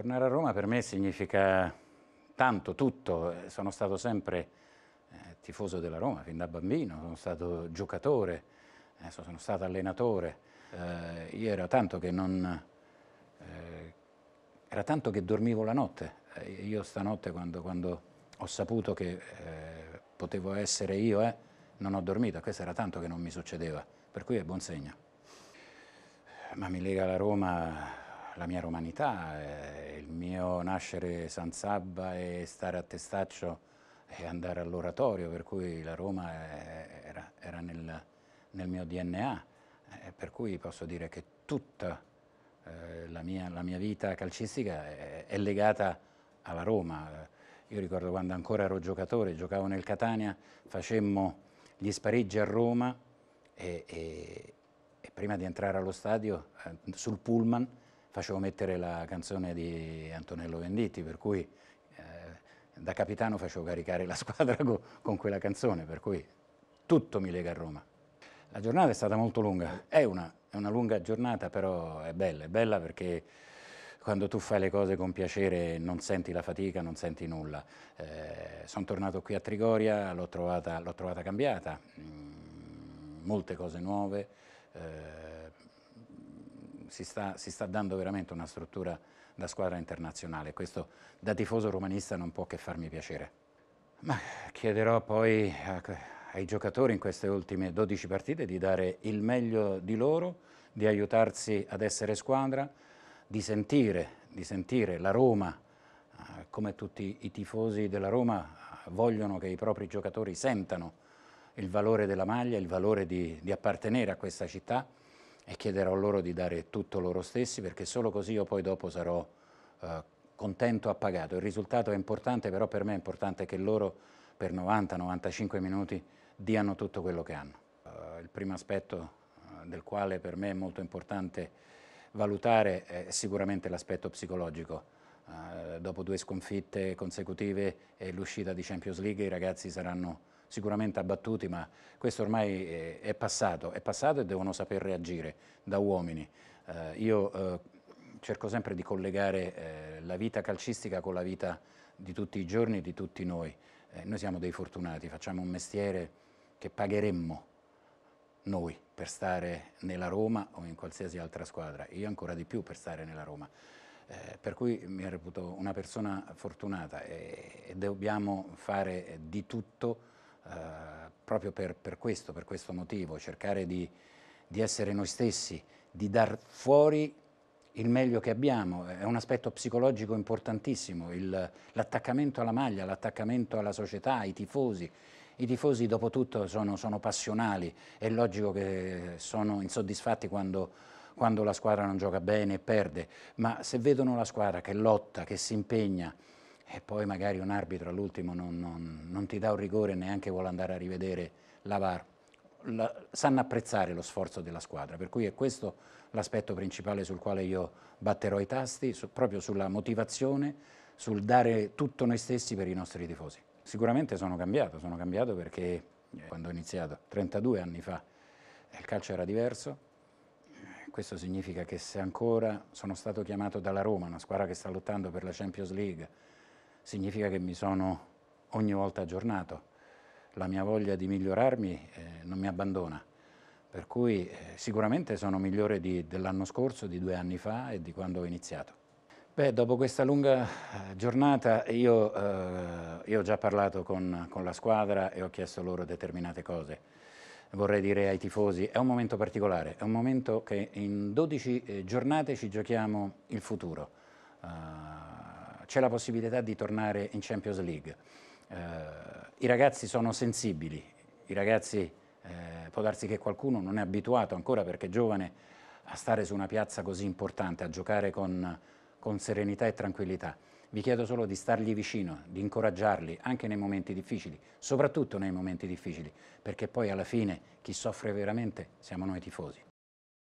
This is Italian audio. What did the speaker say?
Tornare a Roma per me significa tanto, tutto. Eh, sono stato sempre eh, tifoso della Roma, fin da bambino, sono stato giocatore, adesso sono stato allenatore. Eh, io era tanto che non... Eh, era tanto che dormivo la notte. Eh, io stanotte quando, quando ho saputo che eh, potevo essere io, non ho dormito. Questo era tanto che non mi succedeva, per cui è buon segno. Ma mi lega la Roma la mia romanità, eh, il mio nascere San Sabba e stare a Testaccio e andare all'oratorio, per cui la Roma era, era nel, nel, mio DNA, eh, per cui posso dire che tutta eh, la, mia, la, mia, vita calcistica è, è, legata alla Roma. Io ricordo quando ancora ero giocatore, giocavo nel Catania, facemmo gli spareggi a Roma e, e, e prima di entrare allo stadio, eh, sul pullman, facevo mettere la canzone di Antonello Venditti, per cui eh, da capitano facevo caricare la squadra con, con quella canzone, per cui tutto mi lega a Roma. La giornata è stata molto lunga, è una, è una lunga giornata, però è bella, è bella perché quando tu fai le cose con piacere non senti la fatica, non senti nulla. Eh, sono tornato qui a Trigoria, l'ho trovata, trovata, cambiata, mm, molte cose nuove, eh, si sta, si sta dando veramente una struttura da squadra internazionale, questo da tifoso romanista non può che farmi piacere. Ma chiederò poi a, ai giocatori in queste ultime 12 partite di dare il meglio di loro, di aiutarsi ad essere squadra, di sentire, di sentire la Roma, eh, come tutti i tifosi della Roma eh, vogliono che i propri giocatori sentano il valore della maglia, il valore di, di appartenere a questa città e chiederò loro di dare tutto loro stessi perché solo così io poi dopo sarò eh, contento appagato. Il risultato è importante, però per me è importante che loro per 90-95 minuti diano tutto quello che hanno. Uh, il primo aspetto eh, del quale per me è molto importante valutare è sicuramente l'aspetto psicologico. Uh, dopo due sconfitte consecutive e l'uscita di Champions League i ragazzi saranno sicuramente abbattuti, ma questo ormai eh, è passato, è passato e devono saper reagire da uomini. Eh, io eh, cerco sempre di collegare eh, la vita calcistica con la vita di tutti i giorni e di tutti noi. Eh, noi siamo dei fortunati, facciamo un mestiere che pagheremmo noi per stare nella Roma o in qualsiasi altra squadra, io ancora di più per stare nella Roma. Eh, per cui mi reputo una persona fortunata e, e dobbiamo fare di tutto eh, proprio per, per, questo, per questo motivo, cercare di, di essere noi stessi, di dar fuori il meglio che abbiamo, è un aspetto psicologico importantissimo, l'attaccamento alla maglia, l'attaccamento alla società, ai tifosi. I tifosi dopo tutto sono, sono passionali, è logico che sono insoddisfatti quando, quando la squadra non gioca bene e perde, ma se vedono la squadra che lotta, che si impegna, e poi magari un arbitro all'ultimo non, non, non, ti dà un rigore e neanche vuole andare a rivedere la VAR. La, sanno apprezzare lo sforzo della squadra, per cui è questo l'aspetto principale sul quale io batterò i tasti, su, proprio sulla motivazione, sul dare tutto noi stessi per i nostri tifosi. Sicuramente sono cambiato, sono cambiato perché eh, quando ho iniziato, 32 anni fa, il calcio era diverso, eh, questo significa che se ancora sono stato chiamato dalla Roma, una squadra che sta lottando per la Champions League, significa che mi sono ogni volta aggiornato. La mia voglia di migliorarmi eh, non mi abbandona, per cui eh, sicuramente sono migliore dell'anno scorso, di due anni fa e di quando ho iniziato. Beh, dopo questa lunga eh, giornata io, eh, io ho già parlato con, con la squadra e ho chiesto loro determinate cose vorrei dire ai tifosi, è un momento particolare, è un momento che in 12 eh, giornate ci giochiamo il futuro. Uh, c'è la possibilità di tornare in Champions League. Eh, I ragazzi sono sensibili, i ragazzi eh, può darsi che qualcuno non è abituato ancora perché è giovane a stare su una piazza così importante, a giocare con, con serenità e tranquillità. Vi chiedo solo di stargli vicino, di incoraggiarli anche nei momenti difficili, soprattutto nei momenti difficili, perché poi alla fine chi soffre veramente siamo noi tifosi.